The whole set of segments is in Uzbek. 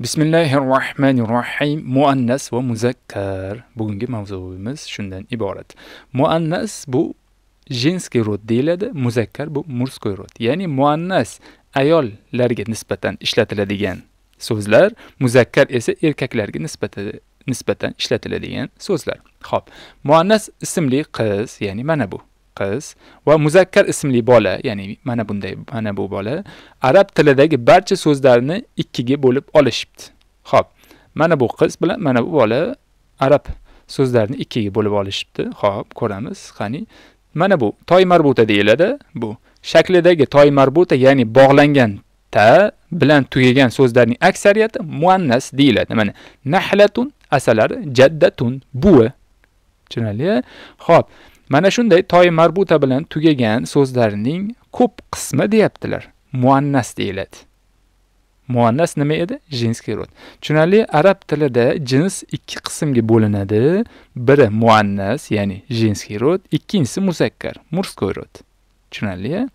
bismillahi rohmanir rohiym muannas va muzakkar bugungi mavzuimiz shundan iborat muannas bu jenskiy rod deyiladi muzakkar bu murskoy rod ya'ni muannas ayollarga nisbatan ishlatiladigan so'zlar muzakkar esa erkaklarga nisbatan nisbatan ishlatiladigan so'zlar ho'p muannas ismli qiz ya'ni mana bu qiz va muzakkar ismli bola ya'ni mana bunday mana bu bola arab tilidagi barcha so'zlarni ikkiga bo'lib olishibdi ho'p mana bu qiz bilan mana bu bola arab so'zlarini ikkiga bo'lib olishibdi ho'p ko'ramiz qani mana bu toy marbuta deyiladi bu shaklidagi toy marbuta ya'ni bog'langan ta bilan tugagan so'zlarning aksariyati muannas deyiladi mana nahlatun asalari jaddatun buvi tushunarli ho'p mana shunday toy marbuta bilan tugagan so'zlarning ko'p qismi deyaptilar muannas deyiladi muannas nima edi jinskiy rod tushunarli arab tilida jins ikki qismga bo'linadi biri muannas ya'ni jinskiy rod ikkinchisi muzakkar murskoy rod tushunarli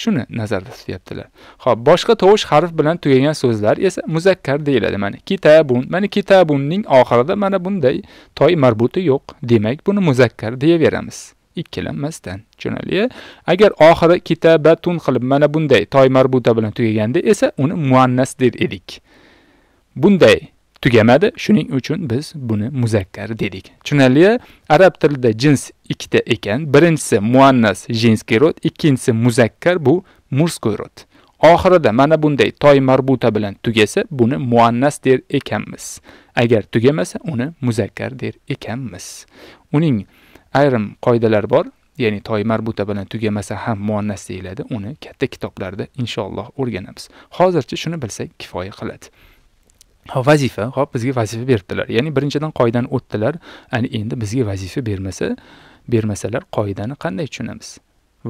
shuni nazarda tutyaptilar ho'p boshqa tovush harf bilan tugagan so'zlar esa muzakkar deyiladi mana kitabun mana kitabunning oxirida mana bunday toy marbuti yo'q demak buni muzakkar deyaveramiz ikkilanmasdan tushunarli agar oxiri kitabatun qilib mana bunday toy marbuta bilan tugaganda esa uni muannas der edik bunday tugamadi shuning uchun biz buni muzakkar dedik tushunarli arab tilida jins ikkita ekan birinchisi muannas jenskiy rod ikkinchisi muzakkar bu murskoy rod oxirida mana bunday toy marbuta bilan tugasa buni muannas der ekanmiz agar tugamasa uni muzakkar der ekanmiz uning ayrim qoidalari bor ya'ni toy marbuta bilan tugamasa ham muannas deyiladi uni katta kitoblarda inshaalloh o'rganamiz hozircha shuni bilsak kifoya qiladi vazifa hop bizga vazifa berdilar ya'ni birinchidan qoidani o'tdilar ana endi bizga vazifa bermasa bermasalar qoidani qanday tushunamiz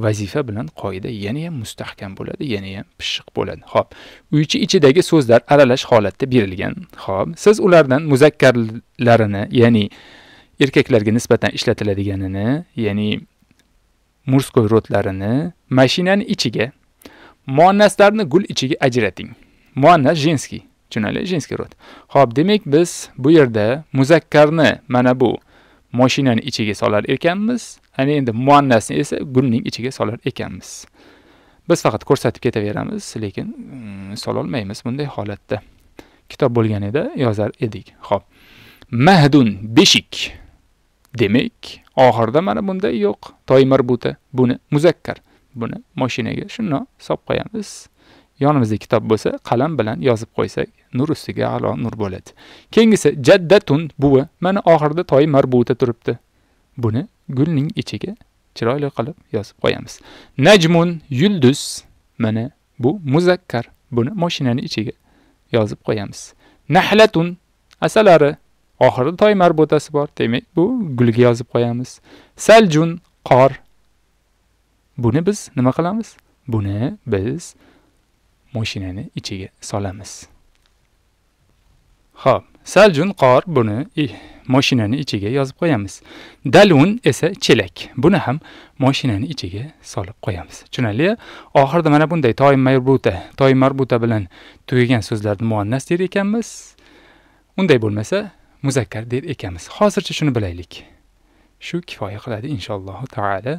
vazifa bilan qoida yana ham mustahkam bo'ladi yana ham pishiq bo'ladi ho'p uy ichi ichidagi so'zlar aralash holatda berilgan ho'p siz ulardan muzakkarlarini ya'ni erkaklarga nisbatan ishlatiladiganini ya'ni murskoy rotlarini mashinani ichiga muannaslarni gul ichiga ajrating muannas jinski, tushunarli женский rod ho'p demak biz bu yerda muzakkarni mana bu moshinani ichiga solar ekanmiz ana endi muannasni esa gulning ichiga solar ekanmiz biz faqat ko'rsatib ketaveramiz lekin mm, sololmaymiz bunday holatda kitob bo'lganida yozar edik ho'p mahdun beshik demak oxirida mana bunday yo'q toy marbuta buni muzakkar buni mashinaga shundoq solib qo'yamiz yonimizda kitob bo'lsa qalam bilan yozib qo'ysak nur ustiga alo nur bo'ladi keyingisi jaddatun buvi mana oxirida toy marbuta turibdi buni gulning ichiga chiroyli qilib yozib qo'yamiz najmun yulduz mana bu muzakkar buni moshinani ichiga yozib qo'yamiz nahlatun asalari oxirida toy marbutasi bor demak bu gulga yozib qo'yamiz saljun qor buni biz nima qilamiz buni biz moshinani ichiga solamiz ho'p saljun qor buni moshinani ichiga yozib qo'yamiz dalun esa chelak buni ham moshinani ichiga solib qo'yamiz tushunarli oxirida mana bunday toy marbuta toy marbuta bilan tugagan so'zlarni muannas der ekanmiz unday bo'lmasa muzakkar der ekanmiz hozircha shuni bilaylik shu kifoya qiladi inshaallohu taala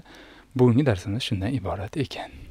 bugungi darsimiz shundan iborat ekan